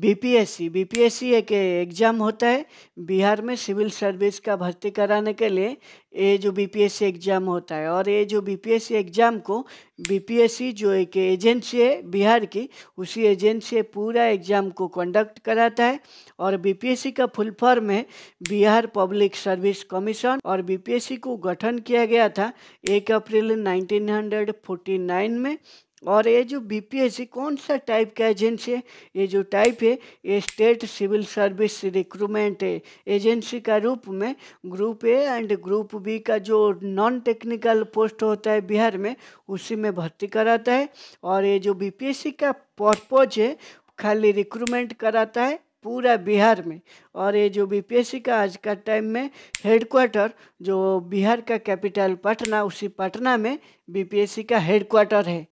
BPSC BPSC एक exam होता है बिहार में सिविल सर्विस का भर्ती कराने के लिए ये जो बीपीएससी एग्ज़ाम होता है और ये जो बीपीएससी एग्ज़ाम को बीपीएससी जो एक एजेंसी है बिहार की उसी एजेंसी पूरा एग्ज़ाम को कंडक्ट कराता है और बीपीएससी का फुल फॉर्म है बिहार पब्लिक सर्विस कमीशन और बीपीएससी को गठन किया गया था एक अप्रैल नाइनटीन में और ये जो बीपीएससी कौन सा टाइप का एजेंसी है ये जो टाइप है ये स्टेट सिविल सर्विस रिक्रूटमेंट है एजेंसी का रूप में group A and group B का जो नॉन टेक्निकल पोस्ट होता है बिहार में उसी में भर्ती कराता है और ये जो बीपीएससी का पर्पज है खाली रिक्रूटमेंट कराता है पूरा बिहार में और ये जो बीपीएससी का आज का टाइम में हेडक्वार्टर जो बिहार का कैपिटल पटना उसी पटना में बीपीएससी का हेडक्वार्टर है